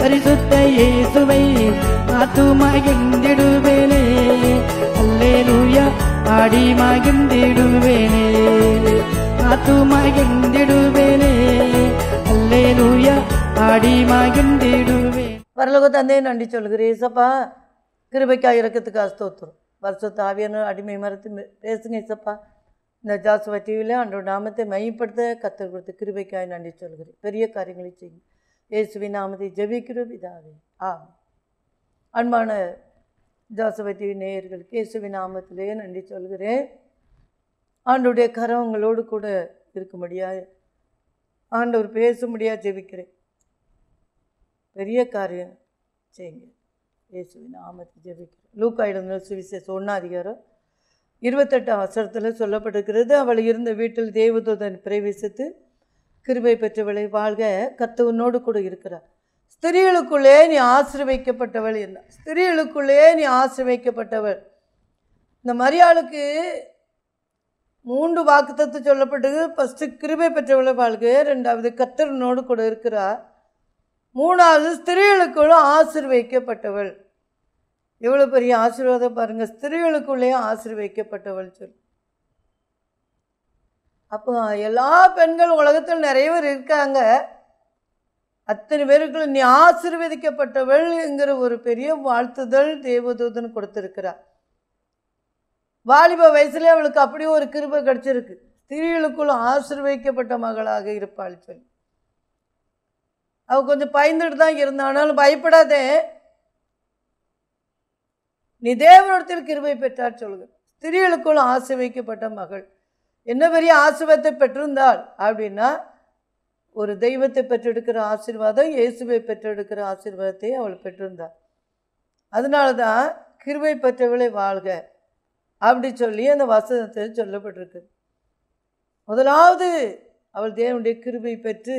பரிசுத்த இயேசுவை ஆத்துமாகிந்திடுவேனே அல்லேலூயா ஆடிமாகிந்திடுவேனே ஆத்துமாகிந்திடுவேனே அல்லேலூயா ஆடிமாகிந்திடுவேன் பரலோக தந்தையை நன்றி சொல்கிறேன் இசப்பா கிருபைக்கா இறக்கத்துக்கு அஸ்தோத்திரம் வருஷத்து ஆவியான அடிமை மரத்து பேசுங்க இசப்பா இந்த ஜாசுவா டிவியில் அன்றோட நாமத்தை மையப்படுத்த கத்தர் கொடுத்த கிருபைக்காய் நன்றி சொல்கிறேன் பெரிய காரியங்களை செய்யும் இயேசுவி நாமத்தை ஜபிக்கிறோம் விதாவே ஆ அன்பான தாசபதி நேயர்கள் இயேசுவி நாமத்திலேயே நன்றி சொல்கிறேன் ஆண்டுடைய கரவங்களோடு கூட இருக்க முடியாது ஆண்டவர் பேச முடியாது ஜெபிக்கிறேன் பெரிய காரியம் செய்யுங்க இயேசுவி நாமத்தை ஜெபிக்கிறேன் லூக்காயிடம் சுவிசேஷம் ஒன்றா அதிகாரம் இருபத்தெட்டு அவசரத்தில் சொல்லப்பட்டிருக்கிறது அவள் இருந்த வீட்டில் தேவதூதன் பிரவேசித்து கிருபை பெற்றவளை வாழ்க கர்த்தவனோடு கூட இருக்கிறார் ஸ்திரீகளுக்குள்ளே நீ ஆசிரமிக்கப்பட்டவள் என்ன ஸ்திரீகளுக்குள்ளே நீ ஆசிரமிக்கப்பட்டவள் இந்த மரியாளுக்கு மூன்று வாக்குத்தத்து சொல்லப்பட்டது ஃபஸ்ட்டு கிருபை பெற்றவளை வாழ்க ரெண்டாவது கத்தரனோடு கூட இருக்கிறார் மூணாவது ஸ்திரீகளுக்குள்ளும் ஆசிர்வைக்கப்பட்டவள் எவ்வளோ பெரிய ஆசீர்வாதம் பாருங்கள் ஸ்திரீகளுக்குள்ளேயும் ஆசிர்வைக்கப்பட்டவள் சொல்லி அப்போ எல்லா பெண்கள் உலகத்தில் நிறைய பேர் இருக்காங்க அத்தனை பேருக்கு நீ ஆசிர்வதிக்கப்பட்டவள் என்கிற ஒரு பெரிய வாழ்த்துதல் தேவதூதன் கொடுத்துருக்கிறார் வாலிப வயசுல அவளுக்கு அப்படியே ஒரு கிருப கிடச்சிருக்கு ஸ்திரீகளுக்குள் ஆசிர்வதிக்கப்பட்ட மகளாக இருப்பாள் சொல்லி அவள் கொஞ்சம் பயந்துட்டு தான் இருந்தானாலும் பயப்படாதே நீ தேவனிடத்தில் கிருபை பெற்றார் சொல்லுங்க திரியலுக்குள் ஆசிர்வதிக்கப்பட்ட மகள் என்ன பெரிய ஆசிர்வாதத்தை பெற்றிருந்தாள் அப்படின்னா ஒரு தெய்வத்தை பெற்றெடுக்கிற ஆசீர்வாதம் இயேசுவை பெற்றெடுக்கிற ஆசீர்வாதத்தை அவள் பெற்றிருந்தாள் அதனால தான் கிருவை பெற்றவளை வாழ்க அப்படி சொல்லி அந்த வசனத்தில் சொல்லப்பட்டிருக்கு முதலாவது அவள் தேவனுடைய கிருபை பெற்று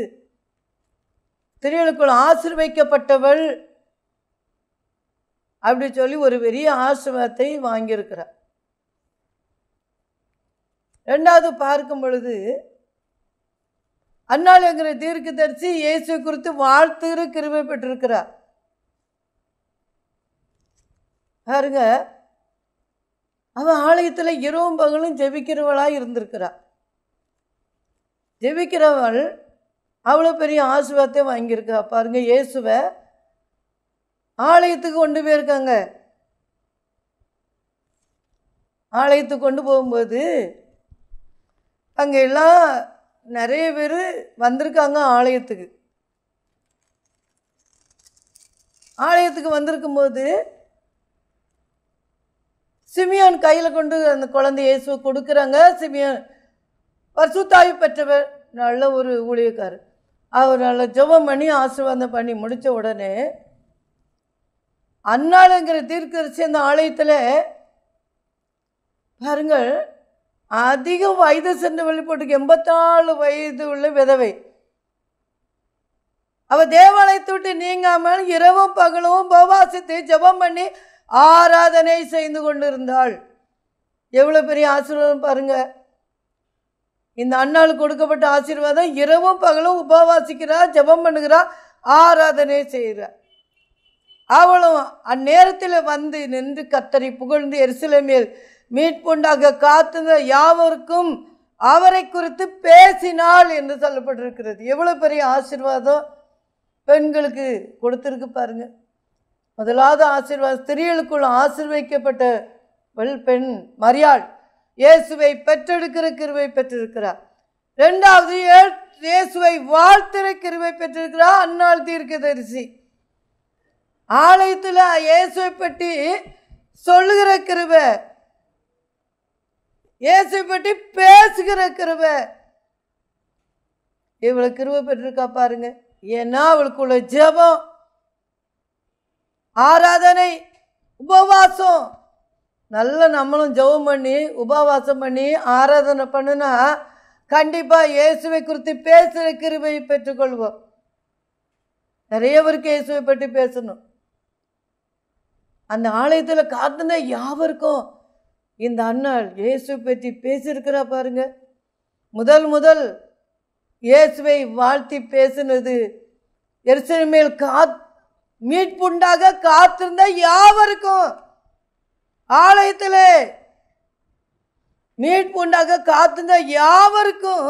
திருவிழுக்குள் ஆசிர்வைக்கப்பட்டவள் அப்படி சொல்லி ஒரு பெரிய ஆசிர்வாதத்தை வாங்கியிருக்கிறாள் ரெண்டாவது பார்க்கும் பொழுது அண்ணாள் என்கிற தீர்க்க தரிசி இயேசு குறித்து வாழ்த்துகிற கிருமை பெற்றிருக்கிறார் பாருங்க அவன் ஆலயத்தில் இரவும் பகலும் ஜெபிக்கிறவளாக இருந்திருக்கிறார் ஜெபிக்கிறவள் அவ்வளோ பெரிய ஆசிர்வாதத்தை வாங்கியிருக்கா பாருங்க இயேசுவை ஆலயத்துக்கு கொண்டு போயிருக்காங்க ஆலயத்துக்கு கொண்டு போகும்போது அங்கே எல்லாம் நிறைய பேர் வந்திருக்காங்க ஆலயத்துக்கு ஆலயத்துக்கு வந்திருக்கும்போது சிமியான் கையில் கொண்டு அந்த குழந்தை இயேசுவை கொடுக்குறாங்க சிமியான் பசுத்தாய் பெற்றவர் நல்ல ஒரு ஊழியக்காரர் அவர் நல்ல ஜபம் பண்ணி ஆசீர்வாதம் பண்ணி முடித்த உடனே அன்னாளுங்கிற தீர்க்கரிசி அந்த ஆலயத்தில் பாருங்கள் அதிக வயது சென்று வெளிப்பட்டு எண்பத்தாலு வயது உள்ள விதவை அவள் தேவாலயத்தை விட்டு நீங்காமல் இரவும் பகலும் உபவாசித்து ஜபம் பண்ணி ஆராதனை செய்து கொண்டிருந்தாள் எவ்வளோ பெரிய ஆசீர்வாதம் பாருங்கள் இந்த அண்ணாள் கொடுக்கப்பட்ட ஆசீர்வாதம் இரவும் பகலும் உபவாசிக்கிறா ஜபம் பண்ணுகிறா ஆராதனை செய்கிறார் அவளும் அந்நேரத்தில் வந்து நின்று கத்தரி புகழ்ந்து மேல் மீட்புண்டாக காத்துங்க யாவருக்கும் அவரை குறித்து பேசினாள் என்று சொல்லப்பட்டிருக்கிறது எவ்வளோ பெரிய ஆசிர்வாதம் பெண்களுக்கு கொடுத்துருக்கு பாருங்க முதலாவது ஆசீர்வாதம் ஸ்திரீகளுக்குள் ஆசிர்வதிக்கப்பட்ட வெள் பெண் மரியாள் இயேசுவை பெற்றெடுக்கிற கிருவை பெற்றிருக்கிறார் ரெண்டாவது இயேசுவை வாழ்த்துற கிருவை பெற்றிருக்கிறார் தீர்க்க தரிசி ஆலயத்தில் இயேசுவை பற்றி சொல்லுகிற கிருவை இயேசுவை பற்றி பேசுகிற கிருவ இவளை கிருப பெற்றிருக்கா பாருங்க ஏன்னா அவளுக்குள்ள ஜபம் ஆராதனை உபவாசம் நல்லா நம்மளும் ஜபம் பண்ணி உபவாசம் பண்ணி ஆராதனை பண்ணுனா கண்டிப்பாக இயேசுவை குறித்து பேசுகிற கிருவை பெற்றுக்கொள்வோம் நிறைய பேருக்கு இயேசுவை பற்றி பேசணும் அந்த ஆலயத்தில் காத்துனா யாவருக்கும் இந்த அண்ணாள் இயேசு பற்றி பேசியிருக்கிறா பாருங்க முதல் முதல் இயேசுவை வாழ்த்தி பேசினது எரிசலமேல் காத் மீட்புண்டாக காத்திருந்த யாவருக்கும் ஆலயத்தில் மீட்புண்டாக காத்திருந்த யாவருக்கும்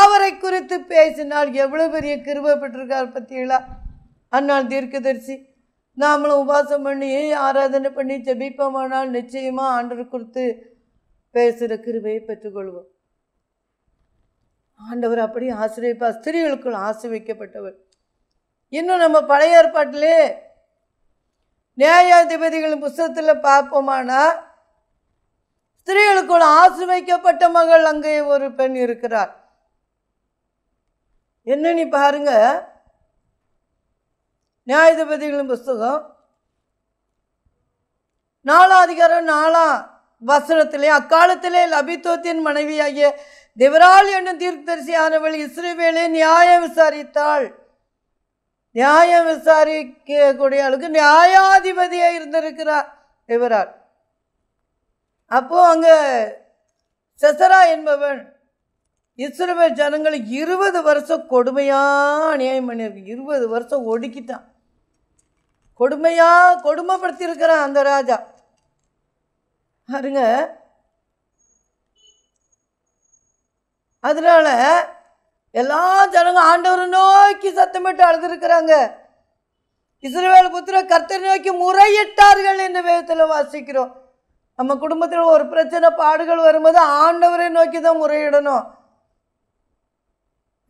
அவரை குறித்து பேசினால் எவ்வளோ பெரிய கிருபை பெற்றிருக்கார் பற்றியெல்லாம் அன்னால் தீர்க்கதரிசி நாமளும் உபாசம் பண்ணி ஆராதனை பண்ணி ஜபிப்போமானால் நிச்சயமாக ஆண்டர் கொடுத்து பேசுகிற கிருபையை பெற்றுக்கொள்வோம் ஆண்டவர் அப்படி ஆசிரியப்பா ஸ்திரீகளுக்குள் வைக்கப்பட்டவர் இன்னும் நம்ம பழைய ஏற்பாட்டிலே நியாயாதிபதிகளின் புஸ்தத்தில் பார்ப்போமானா ஸ்திரீகளுக்குள் வைக்கப்பட்ட மகள் அங்கே ஒரு பெண் இருக்கிறார் என்ன நீ பாருங்கள் நியாயாதிபதிகளும் புஸ்தகம் நாலா அதிகாரம் நாலா வசனத்திலே அக்காலத்திலே லபித்தோத்தின் மனைவியாகிய திவரால் என்னும் தீர்க்கதரிசியானவள் இஸ்ரேவேலே நியாயம் விசாரித்தாள் நியாயம் விசாரிக்கக்கூடிய அளவுக்கு நியாயாதிபதியாக இருந்திருக்கிறார் திவரால் அப்போது அங்கே செசரா என்பவன் இஸ்ரேல் ஜனங்களுக்கு இருபது வருஷம் கொடுமையாக அநியாயம் பண்ணியிருக்கு இருபது வருஷம் ஒடுக்கிட்டான் கொடுமையாக கொடுமைப்படுத்தியிருக்கிறான் அந்த ராஜா பாருங்க அதனால எல்லா ஜனங்க ஆண்டவரை நோக்கி சத்தமிட்டு அழுதுருக்கிறாங்க இஸ்ரேல் புத்திர கர்த்தர் நோக்கி முறையிட்டார்கள் என்ற விதத்தில் வாசிக்கிறோம் நம்ம குடும்பத்தில் ஒரு பிரச்சனை பாடுகள் வரும்போது ஆண்டவரை நோக்கி தான் முறையிடணும்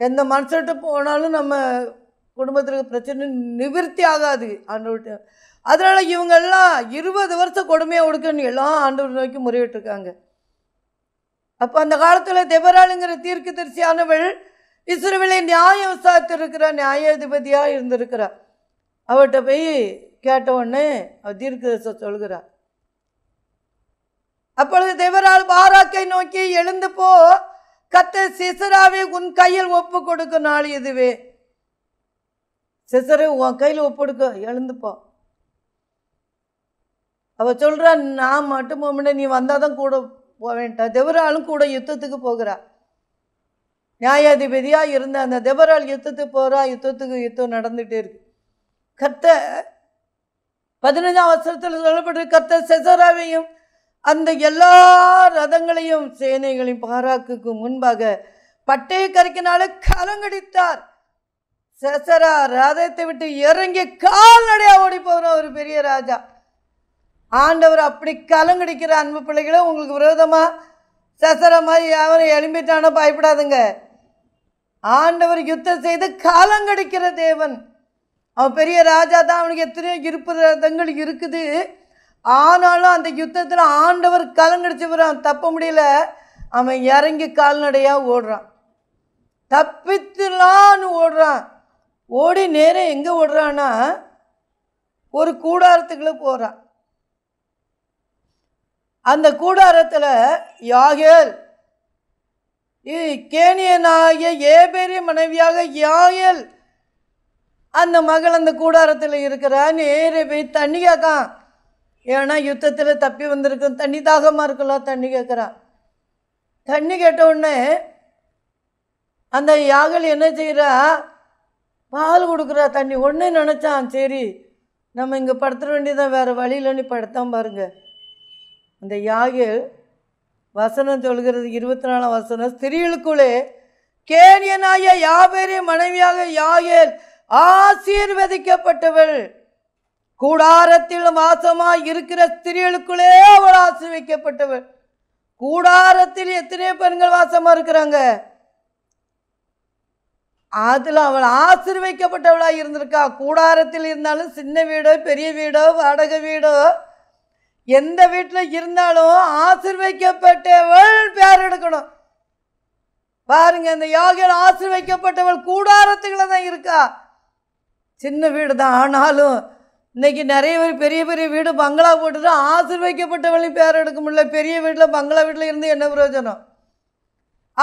எந்த மனுஷட்டு போனாலும் நம்ம குடும்பத்திற்கு பிரச்சனை நிவர்த்தி ஆகாது ஆண்டவர்கிட்ட அதனால் இவங்கெல்லாம் இருபது வருஷம் கொடுமையாக கொடுக்கணும் எல்லாம் ஆண்டவர் நோக்கி முறையிட்டிருக்காங்க அப்போ அந்த காலத்தில் தெபராளுங்கிற தீர்க்கு தரிசியானவள் இஸ்ரோவிலே நியாயம் விசாரித்திருக்கிற நியாயாதிபதியாக இருந்திருக்கிறார் அவர்கிட்ட போய் கேட்டவொடனே உடனே அவர் தீர்க்கதரிச சொல்கிறார் அப்பொழுது தேவரால் பாராக்கை நோக்கி எழுந்து போ கத்த சிசராவை உன் கையில் ஒப்பு கொடுக்கும் நாள் இதுவே சிசரு உன் கையில் ஒப்படுக்க எழுந்துப்போ அவள் சொல்கிறா நான் மட்டும் போக நீ வந்தால் தான் கூட போக வேண்டாம் தெவராளும் கூட யுத்தத்துக்கு போகிறா நியாயாதிபதியாக இருந்த அந்த தேவரால் யுத்தத்துக்கு போகிறா யுத்தத்துக்கு யுத்தம் நடந்துகிட்டே இருக்கு கத்த பதினஞ்சாம் வருஷத்தில் சொல்லப்பட்டு கத்த செசராவையும் அந்த எல்லா ரதங்களையும் சேனைகளையும் பாராக்குக்கு முன்பாக பட்டையை கரைக்கினால கலங்கடித்தார் செசரா ரதத்தை விட்டு இறங்கி கால்நடையாக ஓடி போகிறோம் ஒரு பெரிய ராஜா ஆண்டவர் அப்படி கலங்கடிக்கிற அன்பு பிள்ளைகளும் உங்களுக்கு விரோதமாக செசரா மாதிரி யாரும் எழும்பிட்டானோ பயப்படாதுங்க ஆண்டவர் யுத்தம் செய்து காலங்கடிக்கிற தேவன் அவன் பெரிய ராஜா தான் அவனுக்கு எத்தனையோ இருப்பது ரதங்கள் இருக்குது ஆனாலும் அந்த யுத்தத்தில் ஆண்டவர் கலங்கடிச்சு அவன் தப்ப முடியல அவன் இறங்கி கால்நடையாக ஓடுறான் தப்பித்துலான்னு ஓடுறான் ஓடி நேரம் எங்கே ஓடுறான்னா ஒரு கூடாரத்துக்குள்ளே போகிறான் அந்த கூடாரத்தில் யாகேல் கேனியனாகிய பெரிய மனைவியாக யாகேல் அந்த மகள் அந்த கூடாரத்தில் இருக்கிறா நேரே போய் தண்ணி கேட்கான் ஏன்னா யுத்தத்தில் தப்பி வந்திருக்கும் தண்ணி தாகமாக இருக்கலாம் தண்ணி கேட்குறான் தண்ணி கேட்ட உடனே அந்த யாகல் என்ன செய்கிறா பால் கொடுக்குற தண்ணி ஒன்று நினச்சான் சரி நம்ம இங்கே படுத்துட வேண்டியதான் வேறு வழியிலன்னு படுத்தான் பாருங்க அந்த யாகில் வசனம் சொல்கிறது இருபத்தி நாலாம் வசனம் ஸ்திரீகளுக்குள்ளே கேரியனாய யாபேரிய மனைவியாக யாகேல் ஆசீர்வதிக்கப்பட்டவள் கூடாரத்தில் மாசமாக இருக்கிற ஸ்திரீகளுக்குள்ளே அவள் ஆசீர்விக்கப்பட்டவள் கூடாரத்தில் எத்தனையோ பெண்கள் வாசமாக இருக்கிறாங்க அதில் அவள் ஆசிர்வைக்கப்பட்டவளாக இருந்திருக்கா கூடாரத்தில் இருந்தாலும் சின்ன வீடோ பெரிய வீடோ வாடகை வீடோ எந்த வீட்டில் இருந்தாலும் ஆசிர்வைக்கப்பட்டவள் பேர் எடுக்கணும் பாருங்க இந்த யோகியில் ஆசிர்வைக்கப்பட்டவள் கூடாரத்துக்குள்ள தான் இருக்கா சின்ன வீடு தான் ஆனாலும் இன்றைக்கி நிறைய பேர் பெரிய பெரிய வீடு பங்களா போட்டுட்டு ஆசிர்வைக்கப்பட்டவளையும் பேர் எடுக்க முடியல பெரிய வீட்டில் பங்களா வீட்டில் இருந்து என்ன பிரயோஜனம்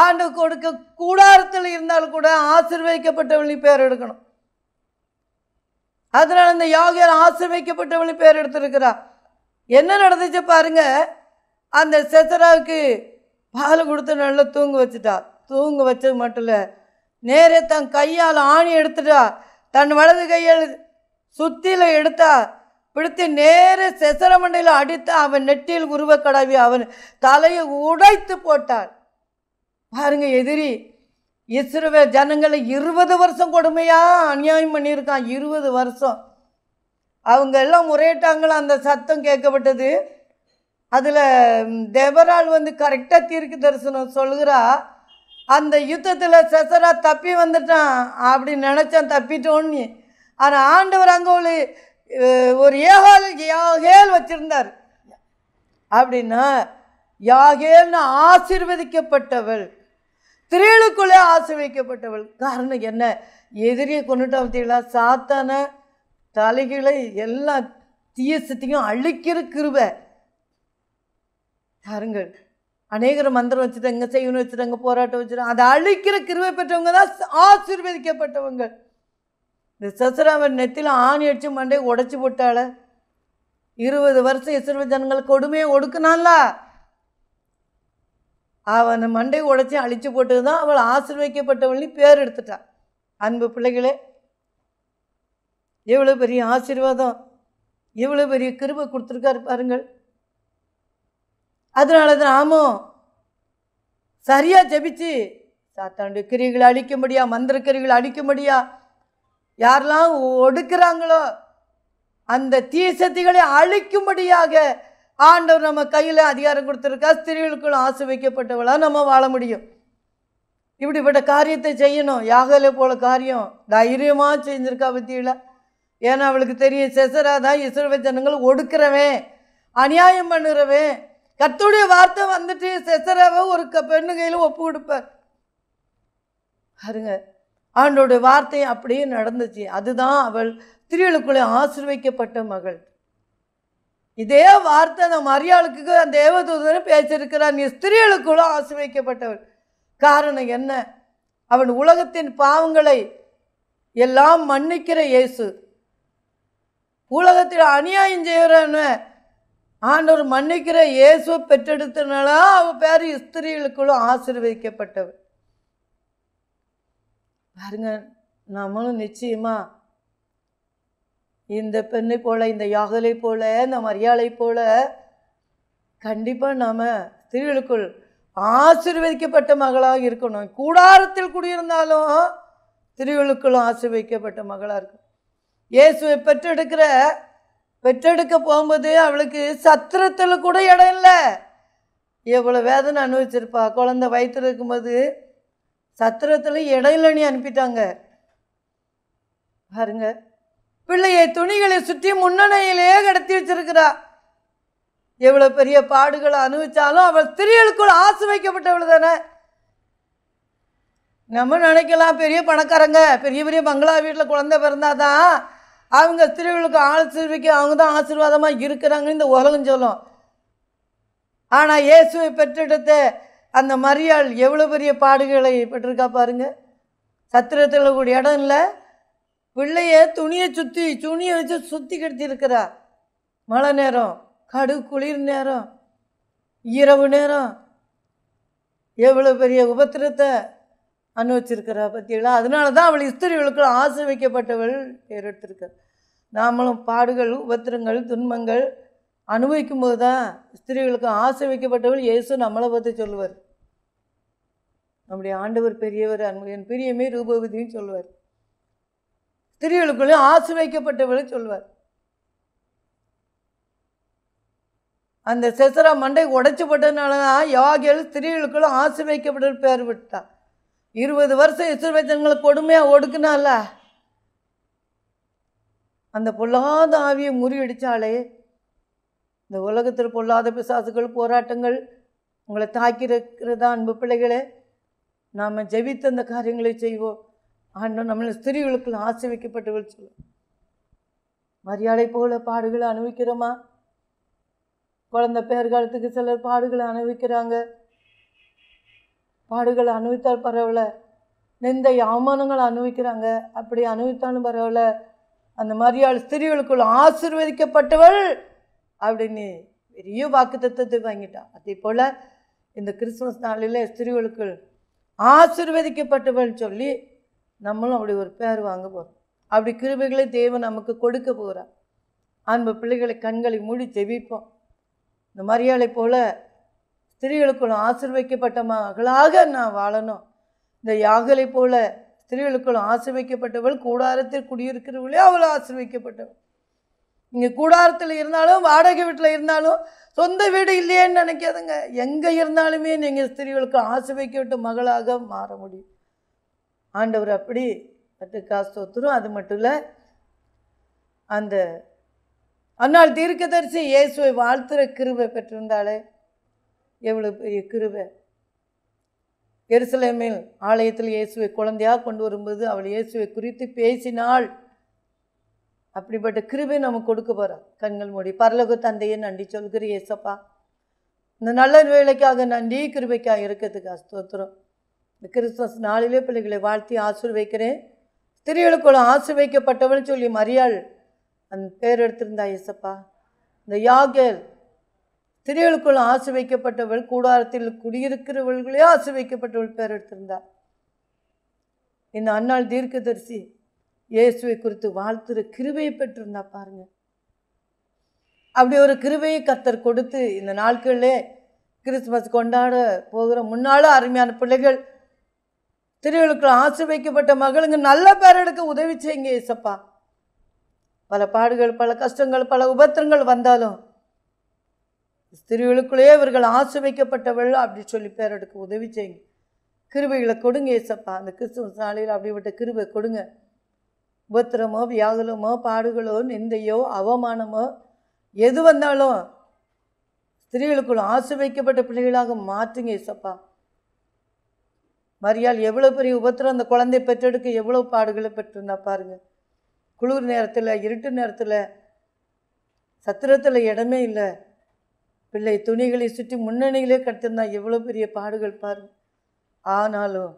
ஆண்டு கொடுக்க கூடாரத்தில் இருந்தால் கூட ஆசிர்வதிக்கப்பட்டவளி பேர் எடுக்கணும் அதனால் இந்த யாகியார் ஆசிர்வதிக்கப்பட்டவளி பேர் எடுத்திருக்கிறா என்ன நடந்துச்சு பாருங்க அந்த செசராவுக்கு பால் கொடுத்து நல்லா தூங்க வச்சுட்டா தூங்க வச்சது மட்டும் இல்லை நேரே தன் கையால் ஆணி எடுத்துட்டா தன் வலது கையால் சுத்தியில் எடுத்தா பிடித்து நேர மண்டையில் அடித்து அவன் நெட்டியில் உருவக்கடாவி அவன் தலையை உடைத்து போட்டான் பாருங்கள் எதிரி இஸ்ரவே ஜனங்களை இருபது வருஷம் கொடுமையாக அநியாயம் பண்ணியிருக்கான் இருபது வருஷம் அவங்க எல்லாம் முறையிட்டாங்களோ அந்த சத்தம் கேட்கப்பட்டது அதில் தேவரால் வந்து கரெக்டாக தீர்க்கு தரிசனம் சொல்கிறா அந்த யுத்தத்தில் செசரா தப்பி வந்துட்டான் அப்படி நினச்சான் தப்பிட்டோன்னு ஆனால் ஆண்டவர் அங்கே ஒரு ஒரு ஏகால் யாகேல் வச்சுருந்தார் அப்படின்னா யாகேல்னு ஆசிர்வதிக்கப்பட்டவள் திரைகளுக்குள்ளே ஆசை வைக்கப்பட்டவள் காரணம் என்ன எதிரியை கொண்டுட்டா சாத்தான தலைகளை எல்லா தீய சத்தியும் அழிக்கிற கிருப யாருங்கள் அநேகர் மந்திரம் வச்சுட்டாங்க செய்யணும் வச்சுட்டாங்க போராட்டம் வச்சுட்டு அதை அழிக்கிற கிருவை பெற்றவங்க தான் ஆசீர்வதிக்கப்பட்டவங்க இந்த சசராவன் நெத்தியில் ஆணி அடிச்சு மண்டையை உடச்சி போட்டாள இருபது வருஷம் இஸ்ரோ ஜனங்கள் கொடுமையை ஒடுக்கணும்ல அவனை மண்டை உடைச்சி அழித்து போட்டு தான் அவள் ஆசிர்வதிக்கப்பட்டவள்னு பேர் எடுத்துட்டான் அன்பு பிள்ளைகளே எவ்வளோ பெரிய ஆசீர்வாதம் எவ்வளோ பெரிய கிருபை கொடுத்துருக்காரு பாருங்கள் அதனால தான் ஆமாம் சரியாக ஜபிச்சு சாத்தாண்டு கிரிகளை அழிக்கும்படியா அழிக்க அழிக்கும்படியா யாரெல்லாம் ஒடுக்கிறாங்களோ அந்த தீசத்திகளை அழிக்கும்படியாக ஆண்டவர் நம்ம கையில் அதிகாரம் கொடுத்துருக்கா ஸ்திரீகளுக்குள்ள ஆசை வைக்கப்பட்டவளாக நம்ம வாழ முடியும் இப்படிப்பட்ட காரியத்தை செய்யணும் யாகல போல காரியம் தைரியமாக செஞ்சுருக்கா பற்றியில் ஏன்னா அவளுக்கு தெரியும் செசரா தான் இஸ்ரேல் ஜனங்கள் ஒடுக்கிறவன் அநியாயம் பண்ணுறவன் கத்துடைய வார்த்தை வந்துட்டு செசராவை ஒரு க பெண்ணு கையில் ஒப்பு கொடுப்பார் பாருங்க ஆண்டோடைய வார்த்தை அப்படியே நடந்துச்சு அதுதான் அவள் திருவிழுக்குள்ளே ஆசிர்வைக்கப்பட்ட மகள் இதே வார்த்தை நம்ம அரியாளுக்கு அந்த தேவதூதன் பேசியிருக்கிறான் நீ ஸ்திரீகளுக்குள்ள ஆசிர்வைக்கப்பட்டவள் காரணம் என்ன அவன் உலகத்தின் பாவங்களை எல்லாம் மன்னிக்கிற இயேசு உலகத்தில் அநியாயம் செய்கிறவன ஆண்டவர் மன்னிக்கிற இயேசுவை பெற்றெடுத்தனால அவள் பேர் ஸ்திரீகளுக்குள்ள ஆசிர்வதிக்கப்பட்டவள் பாருங்க நம்மளும் நிச்சயமாக இந்த பெண்ணை போல் இந்த யாகலை போல் இந்த மரியாதை போல் கண்டிப்பாக நாம் ஸ்திரீகளுக்குள் ஆசீர்வதிக்கப்பட்ட மகளாக இருக்கணும் கூடாரத்தில் குடியிருந்தாலும் திருவிழுக்களும் ஆசீர்வதிக்கப்பட்ட மகளாக இருக்கும் இயேசுவை பெற்றெடுக்கிற பெற்றெடுக்க போகும்போது அவளுக்கு சத்திரத்தில் கூட இடம் இல்லை எவ்வளோ வேதனை அனுபவிச்சிருப்பா குழந்த வயிற்று இருக்கும்போது சத்திரத்தில் இடையில நீ அனுப்பிட்டாங்க பாருங்கள் பிள்ளையை துணிகளை சுற்றி முன்னணியிலேயே கடத்தி வச்சிருக்கிறா எவ்வளோ பெரிய பாடுகளை அனுபவித்தாலும் அவள் திரியலுக்குள் ஆசு வைக்கப்பட்டவள் தானே நம்ம நினைக்கலாம் பெரிய பணக்காரங்க பெரிய பெரிய பங்களா வீட்டில் குழந்தை பிறந்தாதான் அவங்க திருவிழுக்கு ஆசீர்விக்க அவங்க தான் ஆசீர்வாதமாக இருக்கிறாங்கன்னு இந்த உலகம் சொல்லும் ஆனால் இயேசுவை பெற்றெடுத்த அந்த மரியாள் எவ்வளோ பெரிய பாடுகளை பெற்றிருக்கா பாருங்கள் சத்திரத்தில் கூடிய இடம் இல்லை பிள்ளைய துணியை சுற்றி துணியை வச்சு சுற்றி கெடுத்திருக்கிறா மழை நேரம் கடு குளிர் நேரம் இரவு நேரம் எவ்வளோ பெரிய உபத்திரத்தை அனுபவிச்சிருக்கிறா பற்றியெல்லாம் அதனால தான் அவள் இஸ்திரிகளுக்கு ஆசை வைக்கப்பட்டவள் பேர் நாமளும் பாடுகள் உபத்திரங்கள் துன்பங்கள் அனுபவிக்கும் போது தான் ஸ்திரீகளுக்கு ஆசை வைக்கப்பட்டவள் இயேசு நம்மளை பற்றி சொல்லுவார் நம்முடைய ஆண்டவர் பெரியவர் அன்பு என் பிரியமே ரூபவதியும் சொல்லுவார் திரியலுக்குள்ளே ஆசு வைக்கப்பட்டவர்கள் சொல்வார் அந்த செசரா மண்டை உடைச்சப்பட்டதுனால போட்டதுனால தான் யாகேல் திருவிழுக்குள்ள ஆசு வைக்கப்பட்ட பேர் விட்டா இருபது வருஷம் இசை தங்களை கொடுமையாக ஒடுக்குனால அந்த பொல்லாத ஆவியை முறியடித்தாலே இந்த உலகத்தில் பொல்லாத பிசாசுகள் போராட்டங்கள் உங்களை தாக்கியிருக்கிறதா அன்பு பிள்ளைகளே நாம் ஜெபித்த அந்த காரியங்களை செய்வோம் ஆண்டோம் நம்மளை ஸ்திரீகளுக்குள் ஆசிரிக்கப்பட்டவள் சொல்லு மரியாதை போல பாடுகளை அனுபவிக்கிறோமா குழந்த பேர்காலத்துக்கு சிலர் பாடுகளை அனுபவிக்கிறாங்க பாடுகளை அனுபவித்தால் பரவாயில்ல நிந்தை அவமானங்களை அனுபவிக்கிறாங்க அப்படி அனுபவித்தாலும் பரவாயில்ல அந்த மரியாதை ஸ்திரீகளுக்குள் ஆசிர்வதிக்கப்பட்டவள் அப்படின்னு பெரிய வாக்கு தத்துவத்தை வாங்கிட்டான் அதே போல் இந்த கிறிஸ்மஸ் நாளில் ஸ்திரீகளுக்குள் ஆசிர்வதிக்கப்பட்டவள் சொல்லி நம்மளும் அப்படி ஒரு பேர் வாங்க போகிறோம் அப்படி கிருபைகளை தேவன் நமக்கு கொடுக்க போகிறார் அன்பு பிள்ளைகளை கண்களை மூடி தெவிப்போம் இந்த மரியாதை போல் ஸ்திரீகளுக்குள்ள ஆசிர்வைக்கப்பட்ட மகளாக நான் வாழணும் இந்த யாகலை போல் ஸ்திரீகளுக்குள்ள ஆசிர்வைக்கப்பட்டவள் கூடாரத்தில் குடியிருக்கிறவளே அவள் ஆசிர்வைக்கப்பட்டவள் இங்கே கூடாரத்தில் இருந்தாலும் வாடகை வீட்டில் இருந்தாலும் சொந்த வீடு இல்லையேன்னு நினைக்காதுங்க எங்கே இருந்தாலுமே நீங்கள் ஸ்திரீகளுக்கு ஆசிர்வைக்கப்பட்ட மகளாக மாற முடியும் ஆண்டவர் அப்படி காசு தோத்துரும் அது மட்டும் இல்லை அந்த அன்னால் தீர்க்கதரிசி இயேசுவை வாழ்த்துற கிருவை பெற்றிருந்தாலே எவ்வளோ பெரிய கிருவை எருசலேமில் ஆலயத்தில் இயேசுவை குழந்தையாக கொண்டு வரும்போது அவள் இயேசுவை குறித்து பேசினாள் அப்படிப்பட்ட கிருபை நம்ம கொடுக்க போகிறோம் கண்கள் மூடி பரலோக தந்தையை நன்றி சொல்கிற ஏசப்பா இந்த நல்ல வேலைக்காக நன்றி கிருபைக்காக இருக்கிறதுக்கு அஸ்தோத்திரம் இந்த கிறிஸ்மஸ் நாளிலே பிள்ளைகளை வாழ்த்தி ஆசிர்வைக்கிறேன் திரையுலகுலம் ஆசிர்வைக்கப்பட்டவள் சொல்லி மரியாள் அந்த பேர் எடுத்திருந்தா இசப்பா இந்த யாகேல் திரையுலகுலம் ஆசிர்வைக்கப்பட்டவள் கூடாரத்தில் குடியிருக்கிறவர்களே ஆசிர்வைக்கப்பட்டவள் பேர் எடுத்திருந்தா இந்த அன்னாள் தீர்க்கதரிசி இயேசுவை குறித்து வாழ்த்துற கிருவையை பெற்றிருந்தா பாருங்க அப்படி ஒரு கிருவையை கத்தர் கொடுத்து இந்த நாட்களிலே கிறிஸ்துமஸ் கொண்டாட போகிற முன்னாலும் அருமையான பிள்ளைகள் திருவிழுக்கில் வைக்கப்பட்ட மகளுங்க நல்ல பேர் எடுக்க உதவி செய்யுங்க ஏசப்பா பல பாடுகள் பல கஷ்டங்கள் பல உபத்திரங்கள் வந்தாலும் திருவிழுக்குள்ளேயே இவர்கள் ஆசிர்வைக்கப்பட்ட வெள்ளம் அப்படி சொல்லி பேர் எடுக்க உதவி செய்யுங்க கிருபைகளை கொடுங்க ஏசப்பா அந்த கிறிஸ்துமஸ் சாலையில் அப்படிப்பட்ட கிருபை கொடுங்க உபத்திரமோ வியாகுலமோ பாடுகளோ நிந்தையோ அவமானமோ எது வந்தாலும் ஸ்திரீகளுக்குள் வைக்கப்பட்ட பிள்ளைகளாக மாற்றுங்க ஏசப்பா மரியாள் எவ்வளோ பெரிய உபத்திரம் அந்த குழந்தை பெற்றெடுக்க எவ்வளோ பாடுகளை பெற்றிருந்தா பாருங்கள் குளிர் நேரத்தில் இருட்டு நேரத்தில் சத்திரத்தில் இடமே இல்லை பிள்ளை துணிகளை சுற்றி முன்னணியிலே கட்டிருந்தா எவ்வளோ பெரிய பாடுகள் பாருங்கள் ஆனாலும்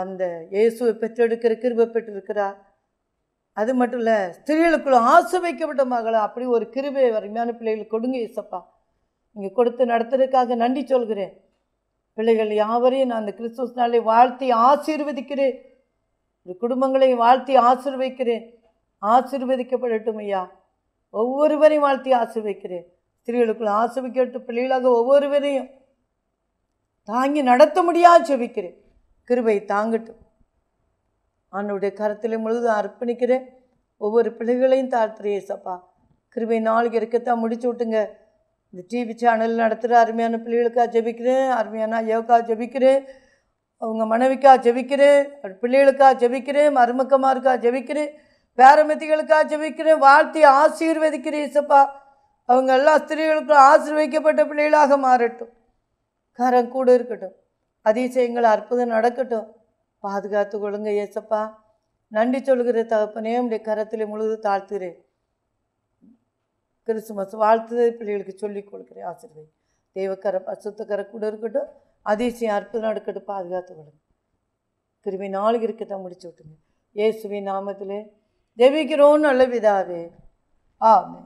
அந்த இயேசுவை பெற்றெடுக்கிற கிருபை பெற்றிருக்கிறார் அது மட்டும் இல்லை ஸ்திரீகளுக்குள்ள வைக்கப்பட்ட மகளை அப்படி ஒரு கிருபை அருமையான பிள்ளைகளுக்கு கொடுங்க இசப்பா நீங்கள் கொடுத்து நடத்துறதுக்காக நன்றி சொல்கிறேன் பிள்ளைகள் யாவரையும் நான் அந்த நாளை வாழ்த்தி ஆசீர்வதிக்கிறேன் இந்த குடும்பங்களை வாழ்த்தி ஆசீர்வதிக்கிறேன் ஆசீர்வதிக்கப்படட்டும் ஐயா ஒவ்வொருவரையும் வாழ்த்தி ஆசீர்வதிக்கிறேன் ஸ்திரீகளுக்குள் ஆசிரிக்கப்பட்டு பிள்ளைகளாக ஒவ்வொருவரையும் தாங்கி நடத்த முடியாது சுவிக்கிறேன் கிருபை தாங்கட்டும் ஆண்டோடைய கரத்தில் முழுதும் அர்ப்பணிக்கிறேன் ஒவ்வொரு பிள்ளைகளையும் தாழ்த்துறேன் சப்பா கிருபை நாளைக்கு இருக்கத்தான் முடிச்சு விட்டுங்க இந்த டிவி சேனல் நடத்துகிற அருமையான பிள்ளைகளுக்காக ஜெபிக்கிறேன் அருமையான ஐயாவுக்காக ஜெபிக்கிறேன் அவங்க மனைவிக்காக ஜெபிக்கிறேன் பிள்ளைகளுக்காக ஜெபிக்கிறேன் மருமக்கமாருக்காக ஜெபிக்கிறேன் பேரமதிகளுக்காக ஜெபிக்கிறேன் வாழ்த்தி ஆசீர்வதிக்கிறேன் இசப்பா அவங்க எல்லா ஸ்திரீகளுக்கும் ஆசீர்வதிக்கப்பட்ட பிள்ளைகளாக மாறட்டும் கரம் கூட இருக்கட்டும் அதிசயங்கள் அற்புதம் நடக்கட்டும் பாதுகாத்து கொள்ளுங்க ஏசப்பா நன்றி சொல்கிற தகப்பனே உடைய கரத்தில் முழுது தாழ்த்துகிறேன் கிறிஸ்துமஸ் வாழ்த்து பிள்ளைகளுக்கு சொல்லிக் கொடுக்குறேன் ஆசிரியர் தெய்வக்கர அசுத்தக்கரை கூட இருக்கட்டும் அதிசயம் அற்புதம் இருக்கட்டும் பாதுகாத்து விடுங்க கிருமி நாள் தான் முடிச்சு விட்டுங்க இயேசுவின் நாமத்தில் ஜெபிக்கிறோம் நல்ல விதாவே ஆமே